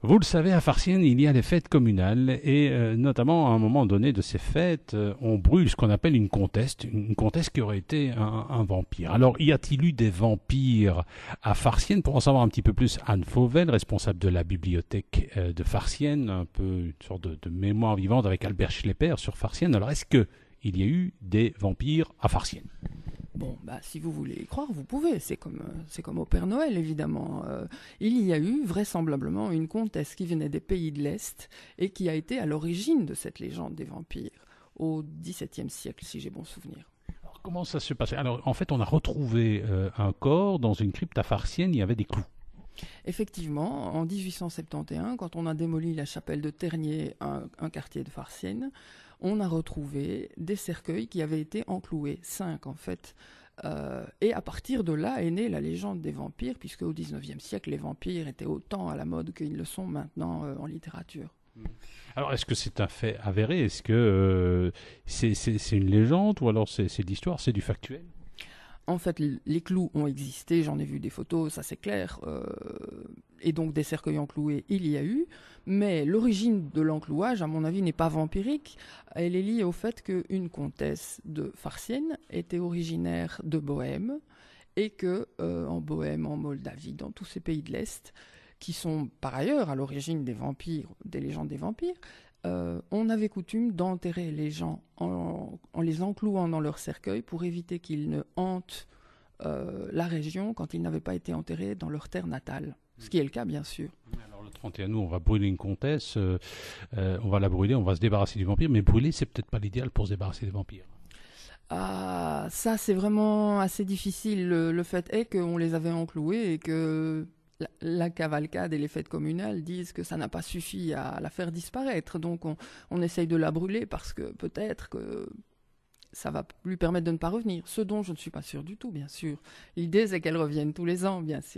Vous le savez, à Farciennes, il y a les fêtes communales et euh, notamment à un moment donné de ces fêtes, euh, on brûle ce qu'on appelle une conteste, une conteste qui aurait été un, vampire. Alors, y a-t-il eu des vampires à Farciennes Pour en savoir un petit peu plus, Anne Fauvel, responsable de la bibliothèque euh, de Farciennes, un peu une sorte de, mémoire vivante avec Albert Schlepper sur Farciennes. Alors, est-ce que il y a eu des vampires à Farciennes Bon, bah, si vous voulez y croire, vous pouvez. C'est comme, euh, c'est comme au Père Noël, évidemment. Euh, il y a eu vraisemblablement une comtesse qui venait des pays de l'Est et qui a été à l'origine de cette légende des vampires au XVIIe siècle, si j'ai bon souvenir. Alors, comment ça se passait Alors, en fait, on a retrouvé euh, un corps dans une crypte à Farciennes. Il y avait des clous. Effectivement, en 1871, quand on a démoli la chapelle de Ternier, un, un quartier de Farciennes, on a retrouvé des cercueils qui avaient été encloués, cinq en fait. Euh, et à partir de là est née la légende des vampires, puisque au XIXe siècle, les vampires étaient autant à la mode qu'ils le sont maintenant euh, en littérature. Mm. Alors, est-ce que c'est un fait avéré Est-ce que euh, c'est une légende ou alors c'est de l'histoire C'est du factuel en fait, les clous ont existé, j'en ai vu des photos, ça c'est clair, et donc des cercueils encloués, il y a eu, mais l'origine de l'enclouage, à mon avis, n'est pas vampirique. Elle est liée au fait qu'une comtesse de Farsienne était originaire de Bohême et que euh, en Bohême, en Moldavie, dans tous ces pays de l'Est, qui sont par ailleurs à l'origine des vampires, des légendes des vampires, euh, on avait coutume d'enterrer les gens en, les enclouant dans leur cercueil pour éviter qu'ils ne hantent euh, la région quand ils n'avaient pas été enterrés dans leur terre natale. Ce qui est le cas, bien sûr à nous, on va brûler une comtesse, euh, euh, on va la brûler, on va se débarrasser du vampire, mais brûler, c'est peut-être pas l'idéal pour se débarrasser des vampires. Ah, ça, c'est vraiment assez difficile. Le, fait est qu'on les avait encloués et que la, cavalcade et les fêtes communales disent que ça n'a pas suffi à la faire disparaître. Donc, on, on essaye de la brûler parce que peut-être que ça va lui permettre de ne pas revenir. Ce dont je ne suis pas sûr du tout, bien sûr. L'idée, c'est qu'elle revienne tous les ans, bien sûr.